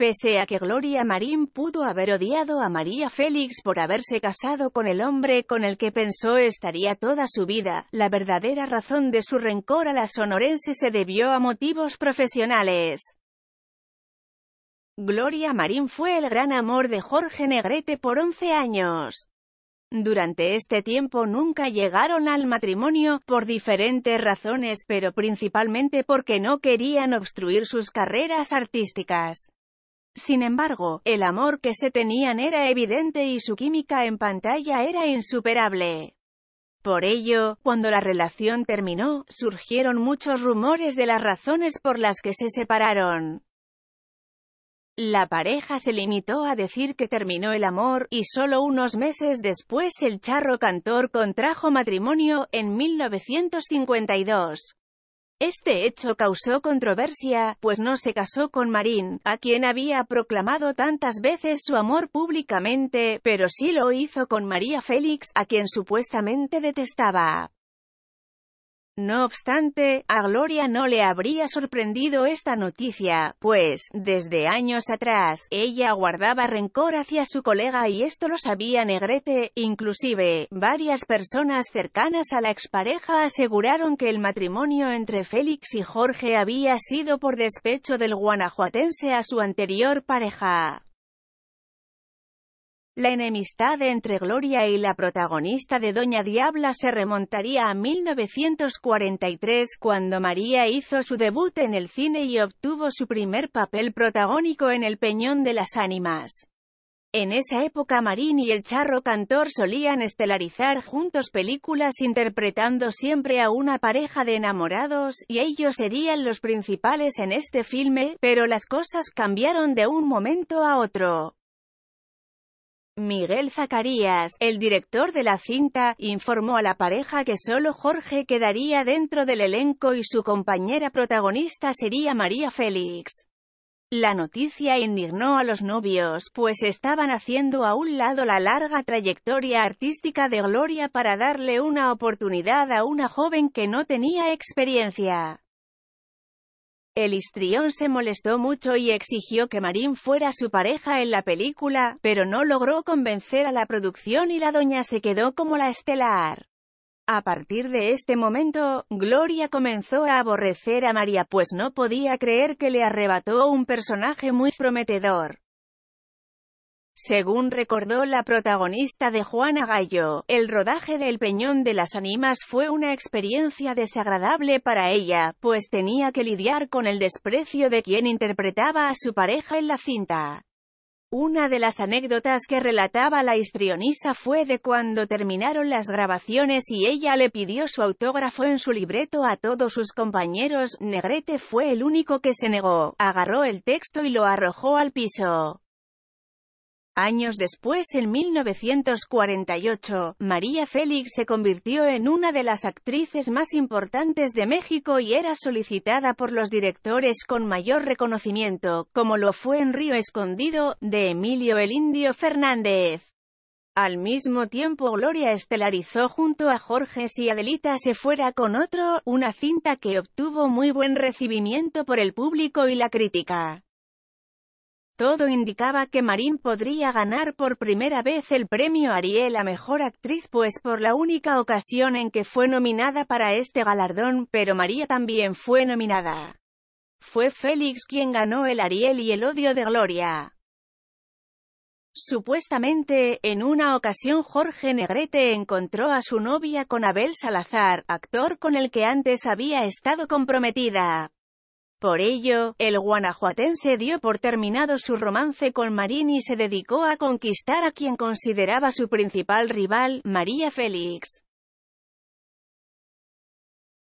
Pese a que Gloria Marín pudo haber odiado a María Félix por haberse casado con el hombre con el que pensó estaría toda su vida, la verdadera razón de su rencor a la sonorense se debió a motivos profesionales. Gloria Marín fue el gran amor de Jorge Negrete por 11 años. Durante este tiempo nunca llegaron al matrimonio, por diferentes razones, pero principalmente porque no querían obstruir sus carreras artísticas. Sin embargo, el amor que se tenían era evidente y su química en pantalla era insuperable. Por ello, cuando la relación terminó, surgieron muchos rumores de las razones por las que se separaron. La pareja se limitó a decir que terminó el amor, y solo unos meses después el charro cantor contrajo matrimonio, en 1952. Este hecho causó controversia, pues no se casó con Marín, a quien había proclamado tantas veces su amor públicamente, pero sí lo hizo con María Félix, a quien supuestamente detestaba. No obstante, a Gloria no le habría sorprendido esta noticia, pues, desde años atrás, ella guardaba rencor hacia su colega y esto lo sabía Negrete, inclusive, varias personas cercanas a la expareja aseguraron que el matrimonio entre Félix y Jorge había sido por despecho del guanajuatense a su anterior pareja. La enemistad entre Gloria y la protagonista de Doña Diabla se remontaría a 1943 cuando María hizo su debut en el cine y obtuvo su primer papel protagónico en El Peñón de las Ánimas. En esa época Marín y el Charro Cantor solían estelarizar juntos películas interpretando siempre a una pareja de enamorados, y ellos serían los principales en este filme, pero las cosas cambiaron de un momento a otro. Miguel Zacarías, el director de la cinta, informó a la pareja que solo Jorge quedaría dentro del elenco y su compañera protagonista sería María Félix. La noticia indignó a los novios, pues estaban haciendo a un lado la larga trayectoria artística de Gloria para darle una oportunidad a una joven que no tenía experiencia. El histrión se molestó mucho y exigió que Marín fuera su pareja en la película, pero no logró convencer a la producción y la doña se quedó como la estelar. A partir de este momento, Gloria comenzó a aborrecer a María pues no podía creer que le arrebató un personaje muy prometedor. Según recordó la protagonista de Juana Gallo, el rodaje del Peñón de las Ánimas fue una experiencia desagradable para ella, pues tenía que lidiar con el desprecio de quien interpretaba a su pareja en la cinta. Una de las anécdotas que relataba la histrionisa fue de cuando terminaron las grabaciones y ella le pidió su autógrafo en su libreto a todos sus compañeros, Negrete fue el único que se negó, agarró el texto y lo arrojó al piso. Años después, en 1948, María Félix se convirtió en una de las actrices más importantes de México y era solicitada por los directores con mayor reconocimiento, como lo fue en Río Escondido, de Emilio el Indio Fernández. Al mismo tiempo Gloria estelarizó junto a Jorge si Adelita se fuera con otro, una cinta que obtuvo muy buen recibimiento por el público y la crítica. Todo indicaba que Marín podría ganar por primera vez el premio Ariel a Mejor Actriz pues por la única ocasión en que fue nominada para este galardón, pero María también fue nominada. Fue Félix quien ganó el Ariel y el Odio de Gloria. Supuestamente, en una ocasión Jorge Negrete encontró a su novia con Abel Salazar, actor con el que antes había estado comprometida, por ello, el guanajuatense dio por terminado su romance con Marín y se dedicó a conquistar a quien consideraba su principal rival, María Félix.